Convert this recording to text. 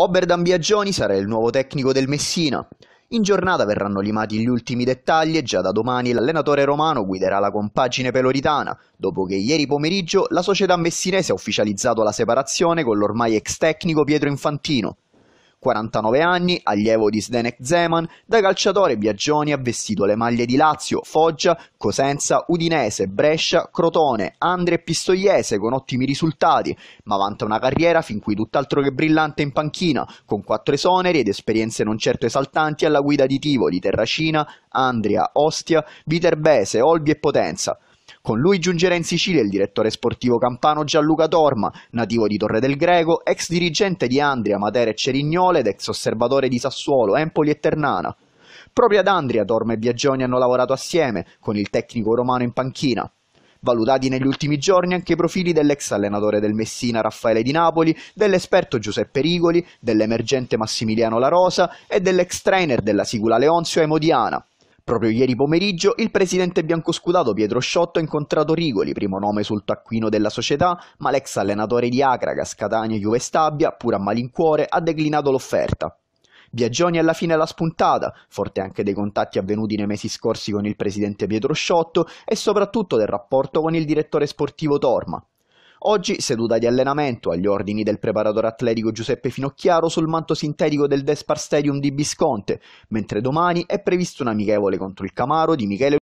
Oberdan Biagioni sarà il nuovo tecnico del Messina. In giornata verranno limati gli ultimi dettagli e già da domani l'allenatore romano guiderà la compagine peloritana, dopo che ieri pomeriggio la società messinese ha ufficializzato la separazione con l'ormai ex tecnico Pietro Infantino. 49 anni, allievo di Zdenek Zeman, da calciatore Biagioni ha vestito le maglie di Lazio, Foggia, Cosenza, Udinese, Brescia, Crotone, Andre e Pistoiese con ottimi risultati, ma vanta una carriera fin qui tutt'altro che brillante in panchina, con quattro esoneri ed esperienze non certo esaltanti alla guida di Tivoli, Terracina, Andria, Ostia, Viterbese, Olbi e Potenza. Con lui giungerà in Sicilia il direttore sportivo campano Gianluca Torma, nativo di Torre del Greco, ex dirigente di Andria, Matera e Cerignole ed ex osservatore di Sassuolo, Empoli e Ternana. Proprio ad Andria Torma e Biagioni hanno lavorato assieme, con il tecnico romano in panchina. Valutati negli ultimi giorni anche i profili dell'ex allenatore del Messina Raffaele Di Napoli, dell'esperto Giuseppe Rigoli, dell'emergente Massimiliano La Rosa e dell'ex trainer della Sicula Leonzio Emodiana. Proprio ieri pomeriggio il presidente biancoscudato Pietro Sciotto ha incontrato Rigoli, primo nome sul taccuino della società, ma l'ex allenatore di Acragas, e Juve Stabia, pur a malincuore, ha declinato l'offerta. Biagioni alla fine l'ha spuntata, forte anche dei contatti avvenuti nei mesi scorsi con il presidente Pietro Sciotto e soprattutto del rapporto con il direttore sportivo Torma. Oggi seduta di allenamento agli ordini del preparatore atletico Giuseppe Finocchiaro sul manto sintetico del Despar Stadium di Bisconte, mentre domani è previsto un amichevole contro il Camaro di Michele